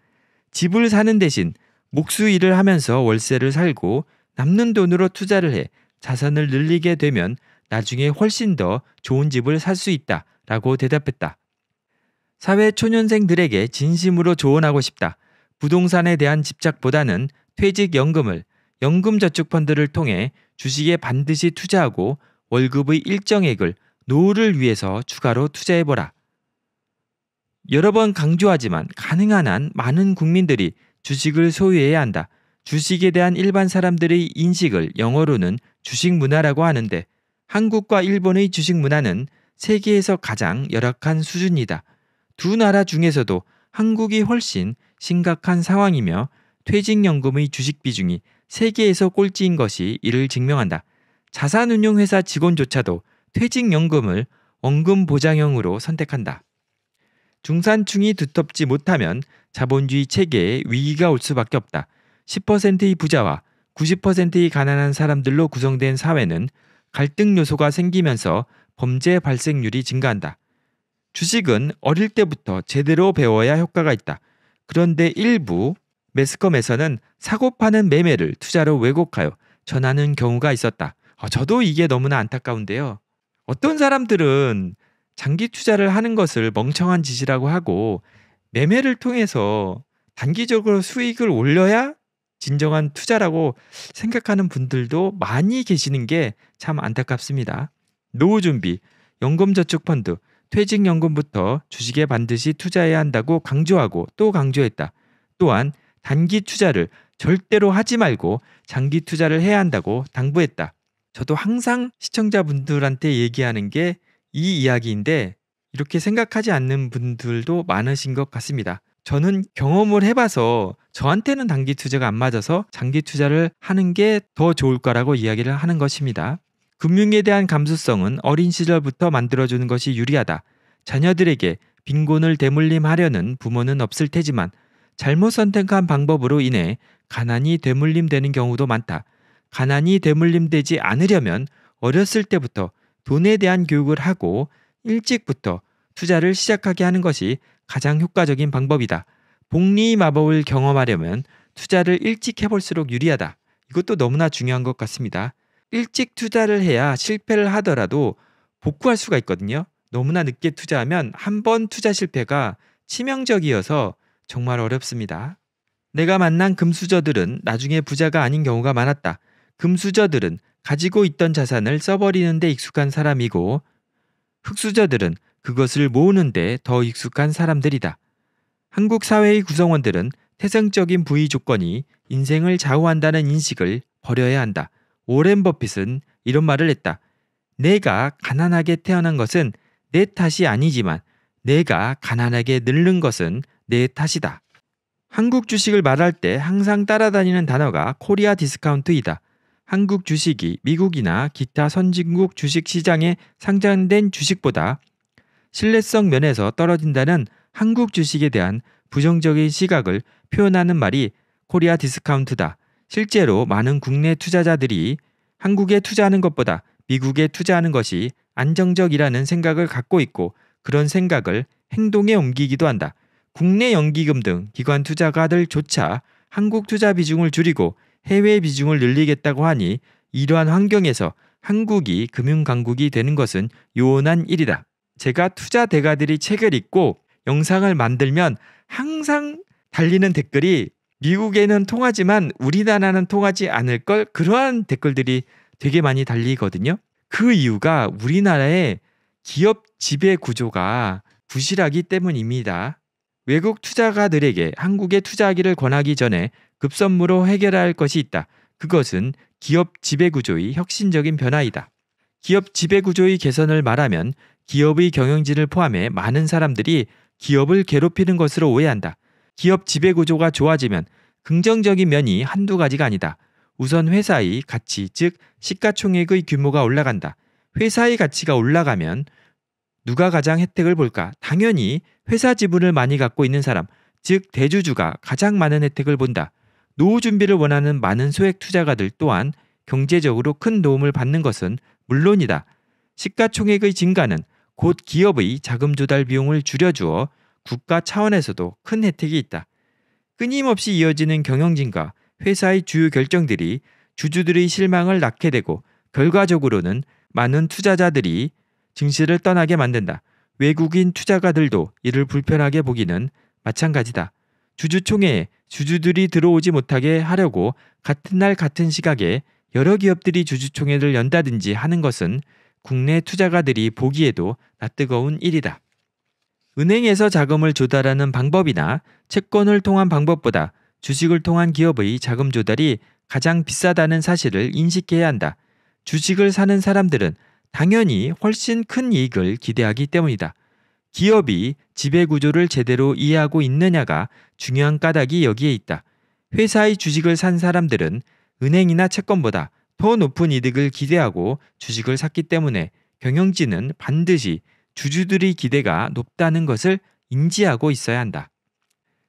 집을 사는 대신 목수 일을 하면서 월세를 살고 남는 돈으로 투자를 해 자산을 늘리게 되면 나중에 훨씬 더 좋은 집을 살 수 있다 라고 대답했다. 사회 초년생들에게 진심으로 조언하고 싶다. 부동산에 대한 집착보다는 퇴직연금을 연금저축펀드를 통해 주식에 반드시 투자하고 월급의 일정액을 노후를 위해서 추가로 투자해보라. 여러 번 강조하지만 가능한 한 많은 국민들이 주식을 소유해야 한다. 주식에 대한 일반 사람들의 인식을 영어로는 주식 문화라고 하는데 한국과 일본의 주식 문화는 세계에서 가장 열악한 수준이다. 두 나라 중에서도 한국이 훨씬 심각한 상황이며 퇴직연금의 주식 비중이 세계에서 꼴찌인 것이 이를 증명한다. 자산운용회사 직원조차도 퇴직연금을 원금보장형으로 선택한다. 중산층이 두텁지 못하면 자본주의 체계에 위기가 올 수밖에 없다. 10%의 부자와 90%의 가난한 사람들로 구성된 사회는 갈등 요소가 생기면서 범죄 발생률이 증가한다. 주식은 어릴 때부터 제대로 배워야 효과가 있다. 그런데 일부 매스컴에서는 사고 파는 매매를 투자로 왜곡하여 전하는 경우가 있었다. 어, 저도 이게 너무나 안타까운데요. 어떤 사람들은 장기 투자를 하는 것을 멍청한 짓이라고 하고 매매를 통해서 단기적으로 수익을 올려야 진정한 투자라고 생각하는 분들도 많이 계시는 게 참 안타깝습니다. 노후 준비, 연금저축펀드, 퇴직연금부터 주식에 반드시 투자해야 한다고 강조하고 또 강조했다. 또한 단기 투자를 절대로 하지 말고 장기 투자를 해야 한다고 당부했다. 저도 항상 시청자분들한테 얘기하는 게 이 이야기인데 이렇게 생각하지 않는 분들도 많으신 것 같습니다. 저는 경험을 해봐서 저한테는 단기 투자가 안 맞아서 장기 투자를 하는 게 더 좋을 거라고 이야기를 하는 것입니다. 금융에 대한 감수성은 어린 시절부터 만들어주는 것이 유리하다. 자녀들에게 빈곤을 대물림하려는 부모는 없을 테지만 잘못 선택한 방법으로 인해 가난이 대물림되는 경우도 많다. 가난이 대물림되지 않으려면 어렸을 때부터 돈에 대한 교육을 하고 일찍부터 투자를 시작하게 하는 것이 가장 효과적인 방법이다. 복리 마법을 경험하려면 투자를 일찍 해볼수록 유리하다. 이것도 너무나 중요한 것 같습니다. 일찍 투자를 해야 실패를 하더라도 복구할 수가 있거든요. 너무나 늦게 투자하면 한 번 투자 실패가 치명적이어서 정말 어렵습니다. 내가 만난 금수저들은 나중에 부자가 아닌 경우가 많았다. 금수저들은 가지고 있던 자산을 써버리는 데 익숙한 사람이고 흑수저들은 그것을 모으는데 더 익숙한 사람들이다. 한국 사회의 구성원들은 태생적인 부위 조건이 인생을 좌우한다는 인식을 버려야 한다. 오렌 버핏은 이런 말을 했다. 내가 가난하게 태어난 것은 내 탓이 아니지만 내가 가난하게 늙는 것은 내 탓이다. 한국 주식을 말할 때 항상 따라다니는 단어가 코리아 디스카운트이다. 한국 주식이 미국이나 기타 선진국 주식 시장에 상장된 주식보다 신뢰성 면에서 떨어진다는 한국 주식에 대한 부정적인 시각을 표현하는 말이 코리아 디스카운트다. 실제로 많은 국내 투자자들이 한국에 투자하는 것보다 미국에 투자하는 것이 안정적이라는 생각을 갖고 있고 그런 생각을 행동에 옮기기도 한다. 국내 연기금 등 기관 투자가들조차 한국 투자 비중을 줄이고 해외 비중을 늘리겠다고 하니 이러한 환경에서 한국이 금융강국이 되는 것은 요원한 일이다. 제가 투자 대가들이 책을 읽고 영상을 만들면 항상 달리는 댓글이 미국에는 통하지만 우리나라는 통하지 않을 걸 그러한 댓글들이 되게 많이 달리거든요. 그 이유가 우리나라의 기업 지배 구조가 부실하기 때문입니다. 외국 투자가들에게 한국에 투자하기를 권하기 전에 급선무로 해결할 것이 있다. 그것은 기업 지배구조의 혁신적인 변화이다. 기업 지배구조의 개선을 말하면 기업의 경영진을 포함해 많은 사람들이 기업을 괴롭히는 것으로 오해한다. 기업 지배 구조가 좋아지면 긍정적인 면이 한두 가지가 아니다. 우선 회사의 가치, 즉 시가총액의 규모가 올라간다. 회사의 가치가 올라가면 누가 가장 혜택을 볼까? 당연히 회사 지분을 많이 갖고 있는 사람, 즉 대주주가 가장 많은 혜택을 본다. 노후 준비를 원하는 많은 소액 투자가들 또한 경제적으로 큰 도움을 받는 것은 물론이다. 시가총액의 증가는 곧 기업의 자금 조달 비용을 줄여주어 국가 차원에서도 큰 혜택이 있다. 끊임없이 이어지는 경영진과 회사의 주요 결정들이 주주들의 실망을 낳게 되고 결과적으로는 많은 투자자들이 증시를 떠나게 만든다. 외국인 투자가들도 이를 불편하게 보기는 마찬가지다. 주주총회에 주주들이 들어오지 못하게 하려고 같은 날 같은 시각에 여러 기업들이 주주총회를 연다든지 하는 것은 국내 투자가들이 보기에도 낯뜨거운 일이다. 은행에서 자금을 조달하는 방법이나 채권을 통한 방법보다 주식을 통한 기업의 자금 조달이 가장 비싸다는 사실을 인식해야 한다. 주식을 사는 사람들은 당연히 훨씬 큰 이익을 기대하기 때문이다. 기업이 지배 구조를 제대로 이해하고 있느냐가 중요한 까닭이 여기에 있다. 회사의 주식을 산 사람들은 은행이나 채권보다 더 높은 이득을 기대하고 주식을 샀기 때문에 경영진은 반드시 주주들의 기대가 높다는 것을 인지하고 있어야 한다.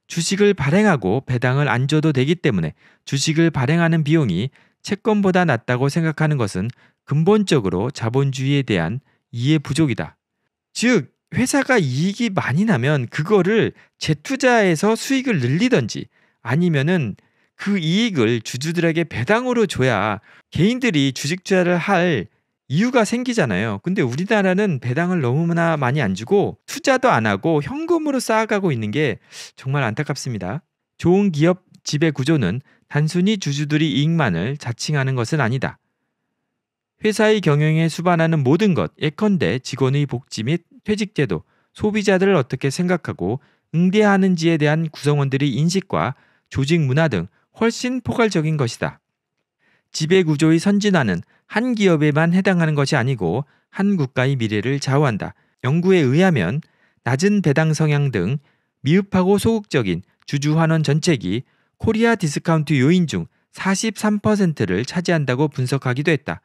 주식을 발행하고 배당을 안 줘도 되기 때문에 주식을 발행하는 비용이 채권보다 낮다고 생각하는 것은 근본적으로 자본주의에 대한 이해 부족이다. 즉, 회사가 이익이 많이 나면 그거를 재투자해서 수익을 늘리던지 아니면은 그 이익을 주주들에게 배당으로 줘야 개인들이 주식 투자를 할 이유가 생기잖아요. 근데 우리나라는 배당을 너무나 많이 안 주고 투자도 안 하고 현금으로 쌓아가고 있는 게 정말 안타깝습니다. 좋은 기업 지배 구조는 단순히 주주들이 이익만을 자칭하는 것은 아니다. 회사의 경영에 수반하는 모든 것, 예컨대 직원의 복지 및 퇴직제도, 소비자들을 어떻게 생각하고 응대하는지에 대한 구성원들의 인식과 조직 문화 등 훨씬 포괄적인 것이다. 지배구조의 선진화는 한 기업에만 해당하는 것이 아니고 한 국가의 미래를 좌우한다. 연구에 의하면 낮은 배당 성향 등 미흡하고 소극적인 주주환원 전책이 코리아 디스카운트 요인 중 43%를 차지한다고 분석하기도 했다.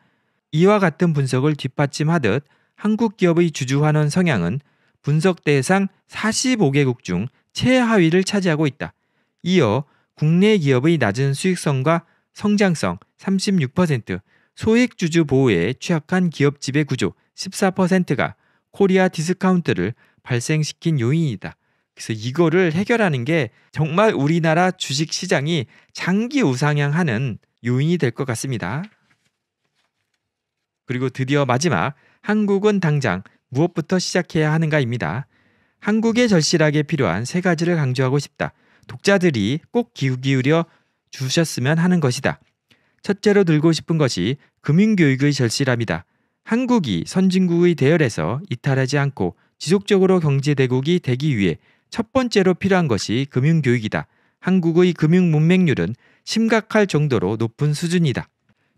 이와 같은 분석을 뒷받침하듯 한국 기업의 주주환원 성향은 분석 대상 45개국 중 최하위를 차지하고 있다. 이어 국내 기업의 낮은 수익성과 성장성 36%, 소액주주 보호에 취약한 기업 지배 구조 14%가 코리아 디스카운트를 발생시킨 요인이다. 그래서 이거를 해결하는 게 정말 우리나라 주식 시장이 장기 우상향하는 요인이 될 것 같습니다. 그리고 드디어 마지막 한국은 당장 무엇부터 시작해야 하는가입니다. 한국에 절실하게 필요한 세 가지를 강조하고 싶다. 독자들이 꼭 기울여 주셨으면 하는 것이다. 첫째로 들고 싶은 것이 금융교육의 절실함이다. 한국이 선진국의 대열에서 이탈하지 않고 지속적으로 경제대국이 되기 위해 첫 번째로 필요한 것이 금융교육이다. 한국의 금융 문맹률은 심각할 정도로 높은 수준이다.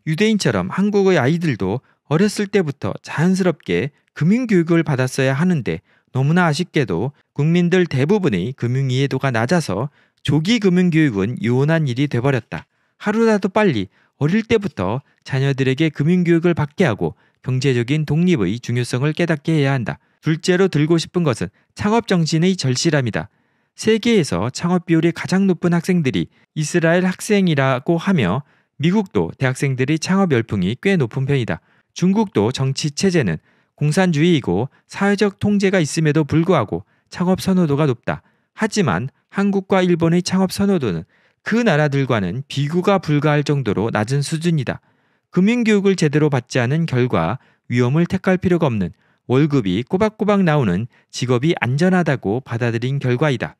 유대인처럼 한국의 아이들도 어렸을 때부터 자연스럽게 금융교육을 받았어야 하는데 너무나 아쉽게도 국민들 대부분의 금융이해도가 낮아서 조기 금융교육은 요원한 일이 돼버렸다. 하루라도 빨리 어릴 때부터 자녀들에게 금융교육을 받게 하고 경제적인 독립의 중요성을 깨닫게 해야 한다. 둘째로 들고 싶은 것은 창업 정신의 절실함이다. 세계에서 창업 비율이 가장 높은 학생들이 이스라엘 학생이라고 하며 미국도 대학생들이 창업 열풍이 꽤 높은 편이다. 중국도 정치 체제는 공산주의이고 사회적 통제가 있음에도 불구하고 창업 선호도가 높다. 하지만 한국과 일본의 창업 선호도는 그 나라들과는 비교가 불가할 정도로 낮은 수준이다. 금융교육을 제대로 받지 않은 결과 위험을 택할 필요가 없는 월급이 꼬박꼬박 나오는 직업이 안전하다고 받아들인 결과이다.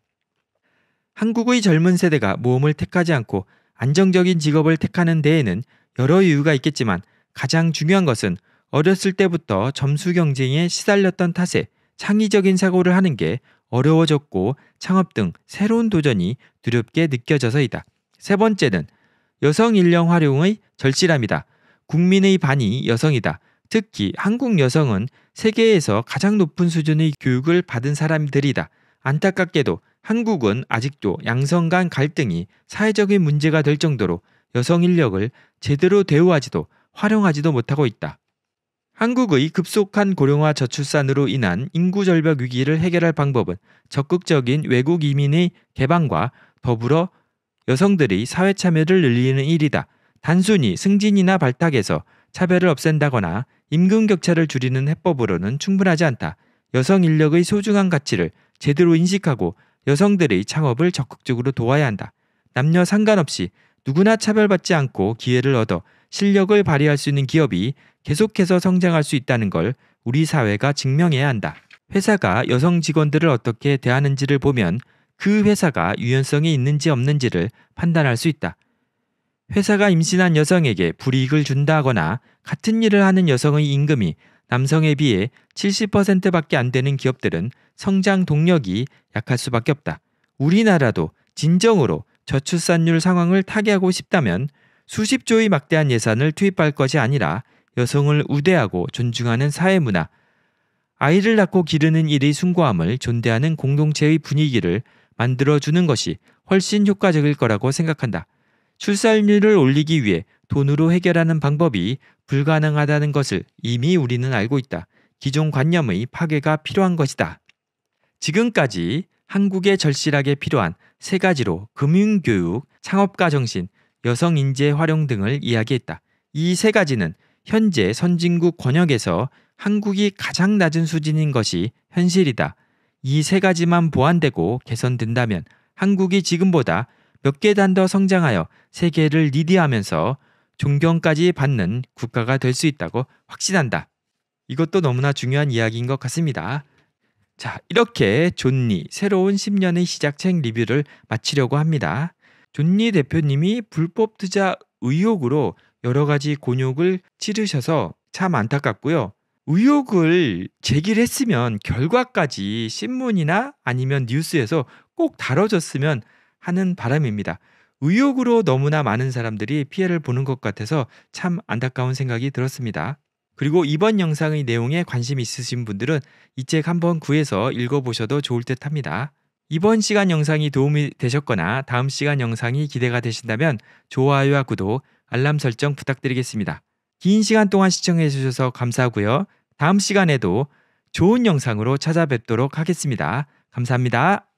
한국의 젊은 세대가 모험을 택하지 않고 안정적인 직업을 택하는 데에는 여러 이유가 있겠지만 가장 중요한 것은 어렸을 때부터 점수 경쟁에 시달렸던 탓에 창의적인 사고를 하는 게 어려워졌고 창업 등 새로운 도전이 두렵게 느껴져서이다. 세 번째는 여성 인력 활용의 절실함이다. 국민의 반이 여성이다. 특히 한국 여성은 세계에서 가장 높은 수준의 교육을 받은 사람들이다. 안타깝게도 한국은 아직도 양성 간 갈등이 사회적인 문제가 될 정도로 여성 인력을 제대로 대우하지도 활용하지도 못하고 있다. 한국의 급속한 고령화 저출산으로 인한 인구 절벽 위기를 해결할 방법은 적극적인 외국 이민의 개방과 더불어 여성들의 사회 참여를 늘리는 일이다. 단순히 승진이나 발탁에서 차별을 없앤다거나 임금 격차를 줄이는 해법으로는 충분하지 않다. 여성 인력의 소중한 가치를 제대로 인식하고 여성들의 창업을 적극적으로 도와야 한다. 남녀 상관없이 누구나 차별받지 않고 기회를 얻어 실력을 발휘할 수 있는 기업이 계속해서 성장할 수 있다는 걸 우리 사회가 증명해야 한다. 회사가 여성 직원들을 어떻게 대하는지를 보면 그 회사가 유연성이 있는지 없는지를 판단할 수 있다. 회사가 임신한 여성에게 불이익을 준다거나 같은 일을 하는 여성의 임금이 남성에 비해 70%밖에 안 되는 기업들은 성장 동력이 약할 수밖에 없다. 우리나라도 진정으로 저출산율 상황을 타개하고 싶다면 수십조의 막대한 예산을 투입할 것이 아니라 여성을 우대하고 존중하는 사회문화, 아이를 낳고 기르는 일의 숭고함을 존대하는 공동체의 분위기를 만들어주는 것이 훨씬 효과적일 거라고 생각한다. 출산율을 올리기 위해 돈으로 해결하는 방법이 불가능하다는 것을 이미 우리는 알고 있다. 기존 관념의 파괴가 필요한 것이다. 지금까지 한국에 절실하게 필요한 세 가지로 금융교육, 창업가 정신, 여성 인재 활용 등을 이야기했다. 이 세 가지는 현재 선진국 권역에서 한국이 가장 낮은 수준인 것이 현실이다. 이 세 가지만 보완되고 개선된다면 한국이 지금보다 몇 계단 더 성장하여 세계를 리드하면서 존경까지 받는 국가가 될 수 있다고 확신한다. 이것도 너무나 중요한 이야기인 것 같습니다. 자, 이렇게 존니 새로운 10년의 시작책 리뷰를 마치려고 합니다. 존니 대표님이 불법 투자 의혹으로 여러 가지 곤욕을 치르셔서 참 안타깝고요. 의혹을 제기했으면 를 결과까지 신문이나 아니면 뉴스에서 꼭 다뤄졌으면 하는 바람입니다. 의혹으로 너무나 많은 사람들이 피해를 보는 것 같아서 참 안타까운 생각이 들었습니다. 그리고 이번 영상의 내용에 관심 있으신 분들은 이 책 한번 구해서 읽어보셔도 좋을 듯 합니다. 이번 시간 영상이 도움이 되셨거나 다음 시간 영상이 기대가 되신다면 좋아요와 구독, 알람 설정 부탁드리겠습니다. 긴 시간 동안 시청해주셔서 감사하고요. 다음 시간에도 좋은 영상으로 찾아뵙도록 하겠습니다. 감사합니다.